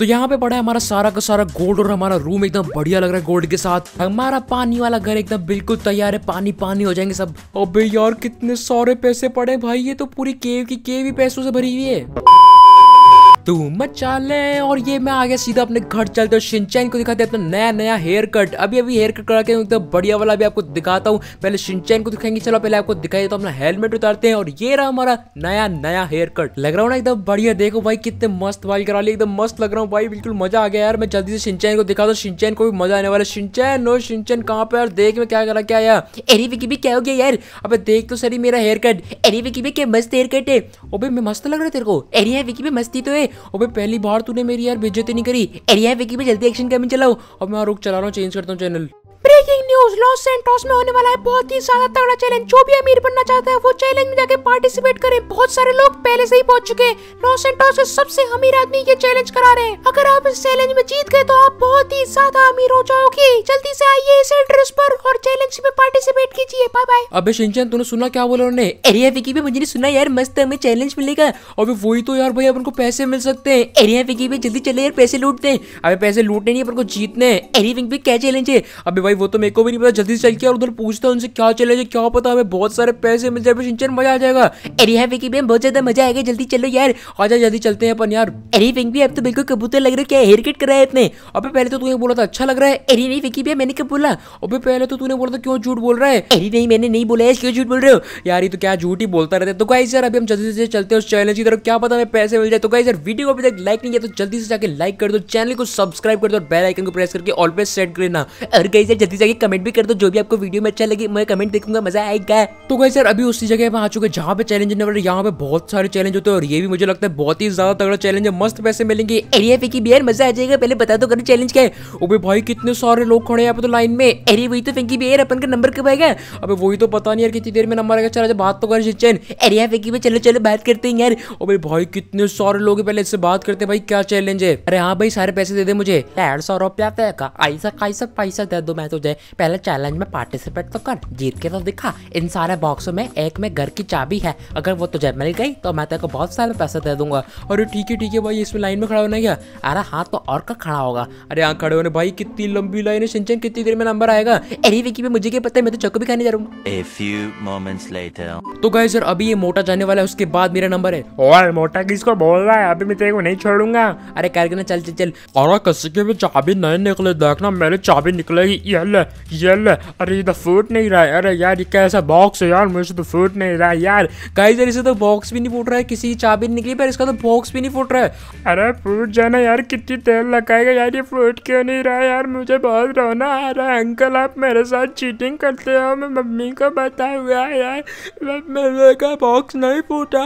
तो यहाँ पे पड़ा है हमारा सारा का सारा गोल्ड और हमारा रूम एकदम बढ़िया लग रहा है गोल्ड के साथ हमारा पानी वाला घर एकदम बिल्कुल तैयार है पानी पानी हो जाएंगे सब अबे यार कितने सारे पैसे पड़े भाई ये तो पूरी केव की केव ही पैसों से भरी हुई है तू मत चाले और ये मैं आ गया सीधा अपने घर चलते सिंचैन को दिखाते अपना नया नया हेयर कट अभी अभी हेयर कट करा के एकदम तो बढ़िया वाला भी आपको दिखाता हूँ पहले शिनचैन को दिखाएंगे चलो पहले आपको दिखाई देता तो अपना हेलमेट उतारते हैं और ये रहा हमारा नया नया हेयर कट लग रहा हूँ ना एकदम बढ़िया देखो भाई कितने मस्त बाल करा लिए एकदम मस्त लग रहा हूँ भाई बिल्कुल मजा आ गया यार मैं जल्दी से सिंचाइन को दिखाता हूँ सिंचैन को भी मजा आने वाला सिंचैन नो सिंचैन कहाँ पे यार देख में क्या करा क्या यार एरी विकी भी क्या हो गया यार अब देख तो सर मेरा हेयर कट एरी विकी भी क्या मस्त हेयर कट है ओ भी मैं मस्त लग रहा है तेरे को एरी विकी भी मस्ती तो है भाई पहली बार तूने मेरी यार बेजती नहीं करी अरे यार विकी में जल्दी एक्शन कैमरे चलाओ और मैं रुक चला रहा हूँ चेंज करता हूँ channel breaking news Los Santos में होने वाला है बहुत ही ज्यादा तगड़ा चैलेंज जो भी अमीर बनना चाहता है वो चैलेंज में जाके पार्टिसिपेट करें बहुत सारे लोग पहले से ही पहुंच चुके हैं लॉस एंटोस के सबसे अमीर आदमी ये चैलेंज करा रहे हैं अगर आप इस चैलेंज में जीत गए तो आप बहुत ही ज्यादा अमीर हो जाओगे जल्दी से आइए इस एड्रेस पर और चैलेंज में पार्टिसिपेट कीजिए बाय बाय अबे शिनचैन तूने सुना क्या बोला उन्होंने एरिया विकी भी मुझे नहीं सुना यार मस्त हमें चैलेंज मिलेगा अबे वही तो यार भाई अपन को पैसे मिल सकते हैं एरिया विकी भी जल्दी चले यार पैसे लूटते हैं अबे पैसे लूटने नहीं अपन को जीतने हैं अरे भी क्या चैलेंज है अबे भाई वो तो मेरे को भी नहीं पता जल्दी से चल के और उधर पूछता है उनसे क्या चले जाए क्या पता हमें बहुत सारे पैसे मिल जाए सिंचन मजा आ जाएगा अरे है विकी मैम बहुत ज्यादा मजा आएगा जल्दी चलो यार आजा जल्दी चलते हैं अपन यार अरे विंग भी अब तो बिल्कुल कबूतर लग रहा है क्या हेयर कट कराया इतने अबे पहले तो तुमने बोला था अच्छा लग रहा है अरे नहीं विकी भैया मैंने कब बोला अबे पहले तो तूने बोला था क्यों झूठ बोल रहा है अरे नहीं मैंने नहीं बोला क्यों झूठ बोल रहे हो यार ये तो क्या झूठ ही बोलता रहता है तो गाइस सर अभी हम जल्दी से चलते हैं उस चैनल की तरफ क्या पता हमें पैसे मिल जाए तो कहीं सर वीडियो को अभी तक लाइक नहीं किया तो जल्दी से जाकर लाइक कर दो चैनल को सब्सक्राइब कर दो और बेल आइकन को प्रेस करके ऑल पे सेट करना और कहीं गाइस जल्दी जाके कमेंट भी कर दो जो भी आपको वीडियो में अच्छा लगे मैं कमेंट देखूंगा मजा आएगा तो भाई सर अभी उसी जगह पे आ चुके जहाँ पे चैलेंज होने यहाँ पे बहुत सारे चैलेंज होते हैं और ये भी मुझे लगता है बहुत ही ज्यादा तगड़ा चैलेंज है मस्त पैसे मिलेंगे एरिया पे की बियर मजा आ जाएगा पहले बता दो करो चैलेंज क्या है अबे भाई कितने सारे लोग खड़े यहाँ पे तो लाइन में अरे वही तो फेंकी बियर अपन का नंबर कब आएगा अबे वही तो पता नहीं यार कितनी देर में नंबर आएगा चला बात तो कर चैन एरिया फेंकी भी चलो चलो बात करते हैं यार अबे भाई कितने सारे लोग पहले इससे बात करते हैं भाई क्या चैलेंज है अरे हाँ भाई सारे पैसे दे दे मुझे डेढ़ सौ रुपया ऐसा कैसा पैसा दे दो मैं तुझे पहले चैलेंज में पार्टिसिपेट तो कर जीत के तो दिखा इन सारे बॉक्सों में एक में घर की चाबी है अगर वो तुझे मिल गई तो मैं तेरे को बहुत सारे पैसे दे दूंगा अरे ठीक है ठीक है भाई इसमें लाइन में खड़ा होना क्या अरे हाँ तो और का खड़ा होगा अरे यहाँ खड़े होने भाई कितनी लंबी लाइन है सिंचन कितनी देर में नंबर आएगा अरे विकी भी मुझे क्या पता है मैं तो चक्को भी खाने जा रहा हूँ तो गाय सर अभी ये मोटा जाने वाला है उसके बाद मेरा नंबर है और मोटा किसको बोल रहा है अभी मैं तेरे को नहीं छोड़ूंगा अरे करके ना चल चल चल और कसी के भी चाबी नहीं निकले देखना मेरी चाबी निकलेगी ये चल चल अरे ये तो फूट नहीं रहा है अरे यार ये कैसा बॉक्स है यार मुझे तो फूट नहीं रहा है यार गाइस यार इसे तो बॉक्स भी नहीं फूट रहा है किसी चाबी निकली पर इसका तो बॉक्स भी नहीं फूट रहा है अरे फूट जाना यार कितनी तेल लगाएगा यार ये फूट क्यों नहीं रहा यार मुझे बहुत रोना आ रहा है अंकल आप मेरे साथ चीटिंग करते हो मैं मम्मी को बताऊँगा यार मेरे का बॉक्स नहीं फूटा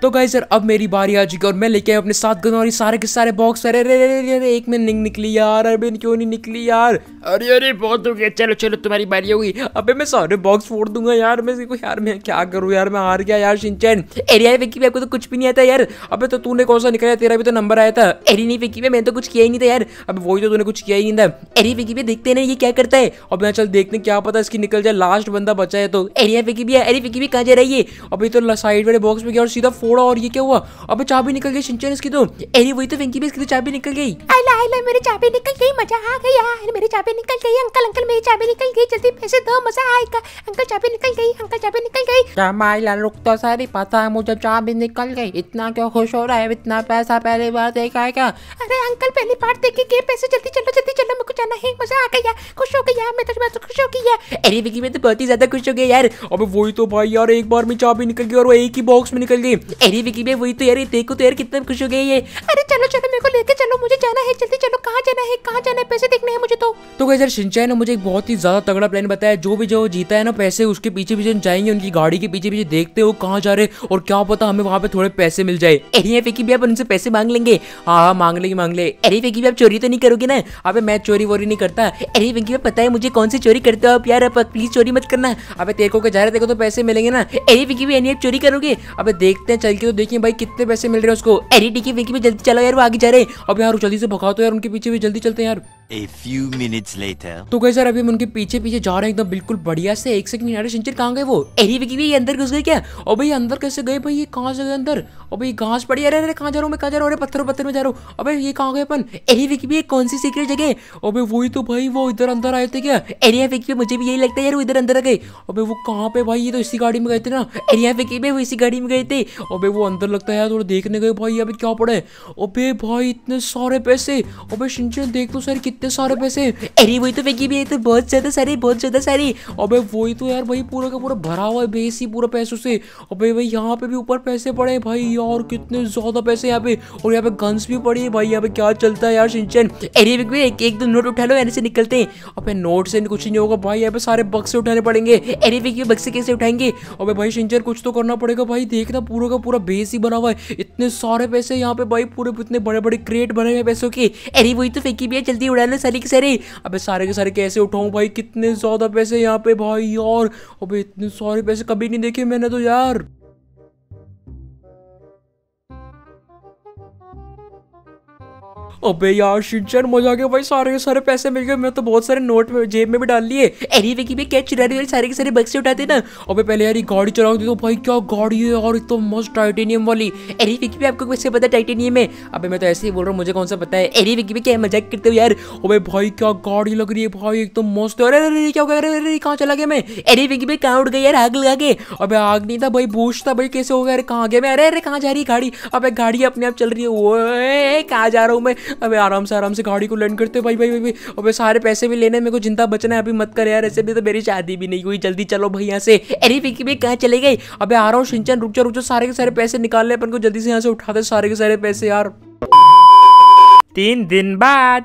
तो गाई सर अब मेरी बारी आ चुकी और मैं लेके आया अपने साथ गन और ये सारे के सारे बॉक्स अरे अरे अरे अरे एक में निक निकली यार अरे क्यों नहीं निकली यार अरे अरे बहुत हो गया चलो चलो तुम्हारी बारी होगी अबे मैं सारे बॉक्स फोड़ दूंगा यार मैं देखो यार मैं क्या करूँ यार मैं हार गया यार सिंचन अरे यार विक्की भाई को तो कुछ भी नहीं आता यार अब तो तूने कौन सा निकला तेरा भी तो नंबर आया था अरे नहीं विक्की भाई मैंने तो कुछ किया ही नहीं था यार अब वही तो तूने कुछ किया ही नहीं था अरे विक्की भी देखते नहीं ये क्या करता है अब मैं चल देखने क्या पता इसकी निकल जाए लास्ट बंदा बचा है तो अरे यार विक्की भी अरे विक्की भी कहाँ जा रही है अभी तो साइड वाले बॉक्स में गया और सीधा फोड़ा और ये क्या हुआ अब चाबी निकल गई सिंचन इसकी तो अरे वही तो वेंकी भाई इसकी तो चाबी निकल गई आला आला मेरी चाबी निकल गई मजा आ गया मेरी चाबी निकल गई अंकल अंकल मेरी चाबी निकल गई जल्दी पैसे दो मजा आएगा अंकल चाबी निकल गई अंकल चाबी निकल गई रामाइला रुक तो सारी पता है मुझे चाबी निकल गई इतना क्यों खुश हो रहा है इतना पैसा पहली बार देखा है क्या अरे अंकल पहली बार देखे के पैसे जल्दी चलो जल्दी चलो मुझे जाना है मजा आ गया खुश हो गया मैं तो मैं तो खुश हो गया अरे विकी मैं तो बहुत ही ज्यादा खुश हो गया यार अब वही तो भाई यार एक बार में चाबी निकल गई और वो एक ही बॉक्स में निकल गई अरे विकी भाई वही तो यार देखो तो यार कितना खुश हो गई है अरे चलो चलो मेरे को लेके चलो मुझे जाना है जल्दी चलो कहाँ जाना है कहाँ जाना है पैसे देखने हैं मुझे तो तो यार सिंचाई ने मुझे एक बहुत ही ज्यादा तगड़ा प्लान बताया जो भी जो जीता है ना पैसे उसके पीछे पीछे जाएंगे उनकी गाड़ी के पीछे पीछे देखते हो कहाँ जा रहे और क्या पता हमें वहाँ पे थोड़े पैसे मिल जाए अरे विकी भी आप उनसे पैसे मांग लेंगे हाँ हाँ मांग लेंगे मांग ले अरे विकी भी आप चोरी तो नहीं करोगे ना अब मैं चोरी वोरी नहीं करता अरे विकी भाई पता है मुझे कौन सी चोरी करते हो आप यार प्लीज चोरी मत करना अब तेरे को जा रहे तेरे तो पैसे मिलेंगे ना अरे विकी भी आप चोरी करोगे अब देखते हैं चल के तो देखिए भाई कितने पैसे मिल रहे हैं उसको अरे टिकी विकी भी जल्दी चलो यार वो आगे जा रहे हैं अब यार जल्दी से भगाओ तो यार उनके पीछे भी जल्दी चलते हैं यार A few minutes later. तो गई सर अभी हम उनके पीछे पीछे जा रहे हैं एकदम बिल्कुल बढ़िया से एक सेकंड यार सिंचर कहाँ गए वो एरी विकी भी अंदर घुस गए क्या और भाई अंदर कैसे गए भाई ये कहाँ से गए अंदर और भाई घास पड़ी अरे अरे कहाँ जा रहा हूँ मैं कहाँ जा रहा हूँ अरे पत्थर पत्थर में जा रहा हूँ अबे ये कहाँ गए अपन एरी विकी भी कौन सी सीक्रेट जगह और भाई वही तो भाई वो इधर अंदर आए थे क्या एरिया विकी भाई मुझे भी यही लगता है यार वो इधर अंदर गए और वो कहाँ पे भाई ये तो इसी गाड़ी में गए थे ना एरिया विकी भी वो इसी गाड़ी में गए थे और वो अंदर लगता है यार थोड़ा देखने गए भाई अभी क्या पड़े और भाई इतने सारे पैसे और भाई सिंचर देख लो सर कितने इतने सारे पैसे अरे वही तो फेंकी भी है तो बहुत ज्यादा सारी बहुत ज्यादा सारी अबे वही तो यार भाई पूरा का पूरा भरा हुआ है बेस ही पूरा पैसों से अबे भाई यहाँ पे भी ऊपर पैसे पड़े हैं भाई यार कितने ज्यादा पैसे यहाँ पे और यहाँ पे गन्स भी पड़ी है भाई यहाँ पे क्या चलता है यार सिंचन अरे भाई एक एक दो नोट उठा लो यार से निकलते हैं अबे नोट से कुछ नहीं होगा भाई यहाँ पे सारे बक्से उठाने पड़ेंगे अरे भाई बक्से कैसे उठाएंगे अबे भाई सिंचन कुछ तो करना पड़ेगा भाई देखना पूरा का पूरा बेस ही बना हुआ है इतने सारे पैसे यहाँ पे भाई पूरे इतने बड़े बड़े क्रेट बने हुए पैसों के अरे वही तो फेंकी भी है जल्दी उड़ा पहले सारी की सारी अबे सारे के सारे कैसे उठाऊँ भाई कितने ज़्यादा पैसे यहाँ पे भाई और अबे इतने सारे पैसे कभी नहीं देखे मैंने तो यार अबे यार शिनचैन मजा आ गया भाई सारे सारे पैसे मिल गए मैं तो बहुत सारे नोट में जेब में भी डाल लिए अरे विकी भी कैच चुरा रही सारे के सारे बक्से उठाते ना अबे पहले यार गाड़ी चलाओ देखो भाई क्या गाड़ी है और तो मस्त टाइटेनियम वाली अरे विकी भी आपको कैसे पता टाइटेनियम है अबे मैं तो ऐसे ही बोल रहा हूँ मुझे कौन सा पता है अरे विकी भाई क्या मजाक करते हो यार अबे भाई क्या गाड़ी लग रही है भाई एकदम मस्त अरे अरे क्या हो गया अरे अरे कहाँ चला गया मैं अरे विकी भाई कहाँ उठ गई यार आग लगा के अबे आग नहीं था भाई बूझ था भाई कैसे हो गया अरे कहाँ गया मैं अरे अरे कहाँ जा रही गाड़ी अबे गाड़ी अपने आप चल रही है वो कहाँ जा रहा हूँ मैं अबे आराम से आराम से गाड़ी को लैंड करते भाई भाई भाई, भाई। अबे सारे पैसे भी लेने मेरे को जिंदा बचना है अभी मत कर यार ऐसे भी तो मेरी शादी भी नहीं हुई जल्दी चलो भाई यहाँ से अरे विकी भाई कहाँ चले गए अबे आ रहा हूँ सिंचन रुक जा रुक जा सारे के सारे पैसे निकाल ले अपन को जल्दी से यहाँ से उठाते सारे के सारे पैसे यार तीन दिन बाद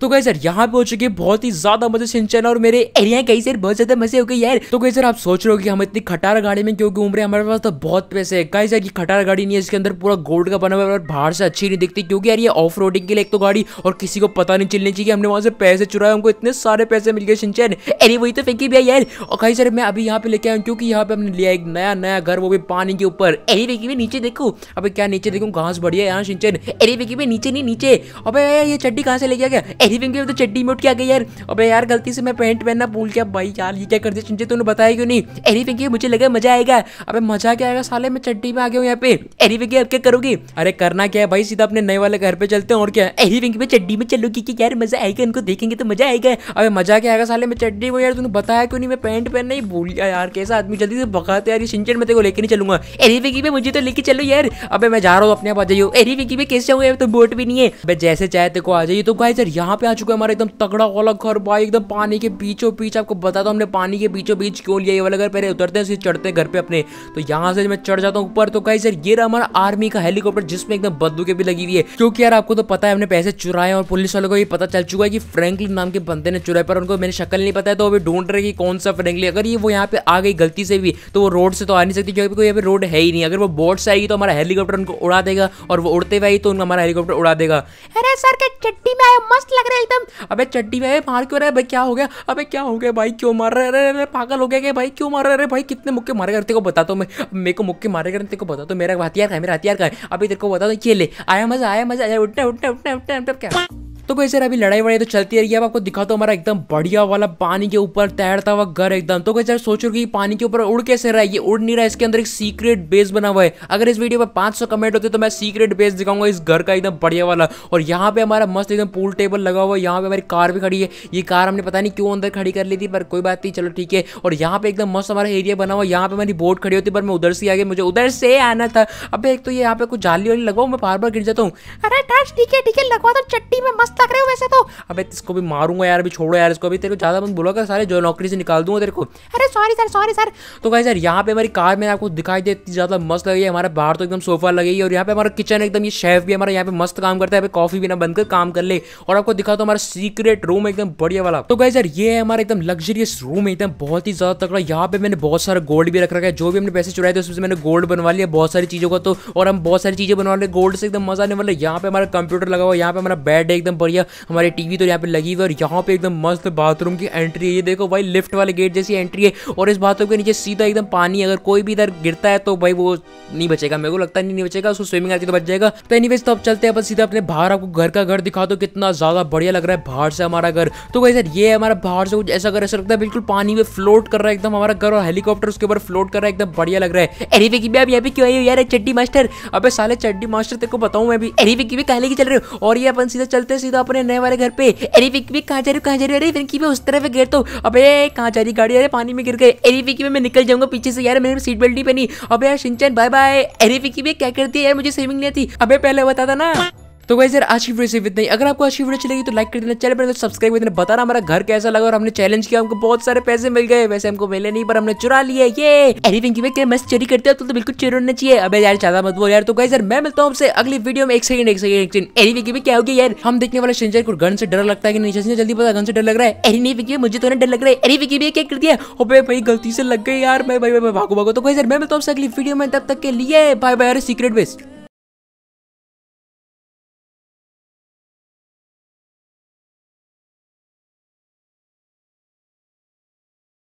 तो गई सर यहाँ पे हो चुके बहुत ही ज्यादा मजे सिंचन और मेरे एरिया कई सर बहुत ज्यादा मजे हो गए यार तो गई सर आप सोच रहे हो कि हम इतनी खटार गाड़ी में क्यों घूम रहे हैं हमारे पास तो बहुत पैसे है कई सर की खटार गाड़ी नहीं है इसके अंदर पूरा गोल्ड का बना हुआ है और बाहर से अच्छी नहीं दिखती क्योंकि यार ये ऑफ रोडिंग के लिए एक तो गाड़ी और किसी को पता नहीं चलनी चाहिए हमने वहां से पैसे चुराए हमको इतने सारे पैसे मिल गए सिंचन अरे वही तो फेंकी भैया यार और कहीं सर मैं अभी यहाँ पे लेके आया क्योंकि यहाँ पे हमने लिया एक नया नया घर वो भी पानी के ऊपर अरे फेंकी भी नीचे देखो अभी क्या नीचे देखो घास बढ़िया यहाँ सिंचन अरे फेंकी भी नीचे नहीं नीचे अब ये चड्डी कहाँ से लेके आ गया इवन के तो चड्डी में उठ के आ गई यार अबे यार गलती से मैं पैंट पहनना भूल गया भाई यार ये क्या कर दिया चिंचे तूने बताया क्यों नहीं एनी फिंग मुझे लगा मजा आएगा अबे मजा क्या आएगा साले मैं चड्डी में आ गया हूँ यहाँ पे एनी फिंकी अब क्या करोगी अरे करना क्या है भाई सीधा अपने नए वाले घर पे चलते हैं और क्या एनी फिंकी में चड्डी में चलोगी कि यार मजा आएगा इनको देखेंगे तो मजा आएगा अब मजा क्या आएगा साले मैं चड्डी में यार तूने बताया क्यों नहीं मैं पैंट पहनना ही भूल गया यार कैसा आदमी जल्दी से भगाते यार सिंचन में को लेके नहीं चलूंगा एनी फिंकी में मुझे तो लेके चलो यार अबे मैं जा रहा हूँ अपने आप आ जाइयो एनी फिंकी में कैसे जाऊँगा तो बोट भी नहीं है जैसे चाहे तेरे आ जाइए तो गाइस यार यहाँ पे आ चुका है हमारा एकदम तगड़ा वाला घर भाई एकदम पानी के बीचों बीच आपको बता दो हमने पानी के बीचों बीच क्यों लिया ये वाला घर पहले उतरते हैं फिर चढ़ते हैं घर पे अपने तो यहाँ से मैं चढ़ जाता हूँ ऊपर तो कहीं सर ये रहा हमारा आर्मी का हेलीकॉप्टर जिसमें एकदम बदबू भी लगी हुई है क्योंकि यार आपको तो पता है हमने पैसे चुराए और पुलिस वालों को ये पता चल चुका है कि फ्रेंकलिन नाम के बंदे ने चुराए पर उनको मैंने शक्ल नहीं पता है तो अभी ढूंढ रहे कि कौन सा फ्रेंकली अगर ये वो यहाँ पे आ गई गलती से भी तो वो रोड से तो आ नहीं सकती क्योंकि कोई यहाँ पे रोड है ही नहीं अगर वो बोट से आएगी तो हमारा हेलीकॉप्टर उनको उड़ा देगा और वो उड़ते हुए तो उनका हमारा हेलीकॉप्टर उड़ा देगा अरे सर के चट्टी में आया मस्त लग रहा है एकदम अबे चड्डी में मार क्यों रहा है भाई क्या हो गया अबे क्या हो गया भाई क्यों मार रहा है अरे पागल हो गया क्या भाई क्यों मार रहा है भाई कितने मुक्के मारे करते को बता दो मैं मेरे को मुक्के मारे करते को बता दो मेरा हथियार का है मेरा हथियार का है अभी तेरे को बता दो ये ले आया मजा आया मजा आया उठना उठना उठना उठना क्या तो भाई सर अभी लड़ाई वड़ाई तो चलती रही है अब आपको दिखा दो हमारा एकदम बढ़िया वाला पानी के ऊपर तैरता हुआ घर एकदम तो सर सोच रहे पानी के ऊपर उड़ कैसे रहा है ये उड़ नहीं रहा है इसके अंदर एक सीक्रेट बेस बना हुआ है अगर इस वीडियो पर पाँच कमेंट होते तो मैं सीक्रेट बेस दिखाऊंगा इस घर का एकदम बढ़िया वाला और यहाँ पे हमारा मस्त एकदम पूल टेबल लगा हुआ है यहाँ पे हमारी कार भी खड़ी है ये कार हमने पता नहीं क्यों अंदर खड़ी कर ली थी पर कोई बात नहीं चलो ठीक है और यहाँ पे एकदम मस्त हमारा एरिया बना हुआ यहाँ पे हमारी बोट खड़ी होती पर मैं उधर से आ गया मुझे उधर से आना था अब एक तो ये यहाँ पे कुछ जाली वाली लगाओ मैं बार बार गिर जाता हूँ अरे ठीक है ठीक है लगवा दो तो चट्टी में मस्त टकरे हो वैसे तो अबे इसको भी मारूंगा यार अभी छोड़ो यार इसको अभी तेरे को ज़्यादा मत बोला कर सारे जो नौकरी से निकाल दूंगा तेरे को अरे सॉरी सर सॉरी सर तो गाइस सर यहाँ पे हमारी कार में आपको दिखाई दे इतनी ज़्यादा मस्त लगी है हमारा बाहर तो एकदम सोफा लगे और यहाँ पे हमारा किचन एकदम ये शेफ भी हमारा यहाँ पे मस्त काम करता है कॉफी ना बनकर काम कर ले और आपको दिखा तो हमारा सीक्रेट रूम एकदम बढ़िया वाला तो गाइस सर ये हमारा एकदम लग्जरियस रूम है एकदम बहुत ही ज़्यादा तकड़ा यहाँ पे मैंने बहुत सारा गोल्ड भी रख रखा है जो भी हमने पैसे चुराए थे उसमें मैंने गोल्ड बनवा लिया बहुत सारी चीज़ों का तो और हम बहुत सारी चीज़ें बनवा ले गोल्ड से एकदम मजा आने वाला यहाँ पे हमारा कंप्यूटर लगा हुआ यहाँ पे हमारा बेड है एकदम बढ़िया हमारी टीवी तो यहाँ पे लगी हुई और यहाँ पे एकदम मस्त बाथरूम की एंट्री है ये देखो भाई लिफ्ट वाले गेट जैसी एंट्री है और इस बाथरूम के नीचे सीधा एकदम पानी अगर कोई भी इधर गिरता है तो भाई वो नहीं बचेगा मेरे को लगता नहीं, बचेगा उसको स्विमिंग आती तो बच जाएगा तो एनी तो अब चलते हैं सीधा अपने बाहर आपको घर का घर दिखा दो कितना ज्यादा बढ़िया लग रहा है बाहर से हमारा घर तो भाई सर ये हमारा बाहर से कुछ ऐसा घर ऐसा लगता है बिल्कुल पानी में फ्लोट कर रहा है एकदम हमारा घर और हेलीकॉप्टर उसके ऊपर फ्लोट कर रहा है एकदम बढ़िया लग रहा है एरीवे की भी अभी पे क्यों आई यार चड्डी मास्टर अबे साले चड्डी मास्टर तेरे को बताऊं मैं भी एरीवे की भी कहले की चल रहे हो और ये अपन सीधा चलते सीधा जाऊंगा अपने नए वाले घर पे अरे विक्की विक कहाँ जा रही हूँ कहाँ जा रही अरे विंकी भी उस तरफ गिर तो अब कहाँ जा रही गाड़ी अरे पानी में गिर गए अरे विक्की भी मैं निकल जाऊंगा पीछे से यार मैंने सीट बेल्ट नहीं पहनी अबे यार सिंचन बाय बाय अरे विक्की भी क्या करती है यार मुझे सेविंग नहीं थी अबे पहले बता था ना तो वैसे यार आज की वीडियो इतना ही अगर आपको अच्छी वीडियो चलेगी तो लाइक कर देना चैनल पर सब्सक्राइब तो कर देना बताना हमारा घर कैसा लगा और हमने चैलेंज किया हमको बहुत सारे पैसे मिल गए वैसे हमको मिले नहीं पर हमने चुरा लिए ये एनीथिंग की मैं मस्त चोरी करते हो तो, तो बिल्कुल चोरना चाहिए अब यार ज्यादा मत बोल यार तो गाइस मैं मिलता हूँ आपसे अगली वीडियो में एक सेकंड एक सेकंड एक सेकंड एनीथिंग की क्या होगी यार हम देखने वाले शेंजर को गन से डर लगता है कि नहीं जल्दी पता गन से डर लग रहा है एनी की मुझे तो डर लग रहा है एनी विकी क्या कर दिया अबे भाई गलती से लग गई यार मैं भाई भाई भागो भागो तो गाइस मैं मिलता हूँ आपसे अगली वीडियो में तब तक के लिए बाय बाय यार सीक्रेट बेस्ट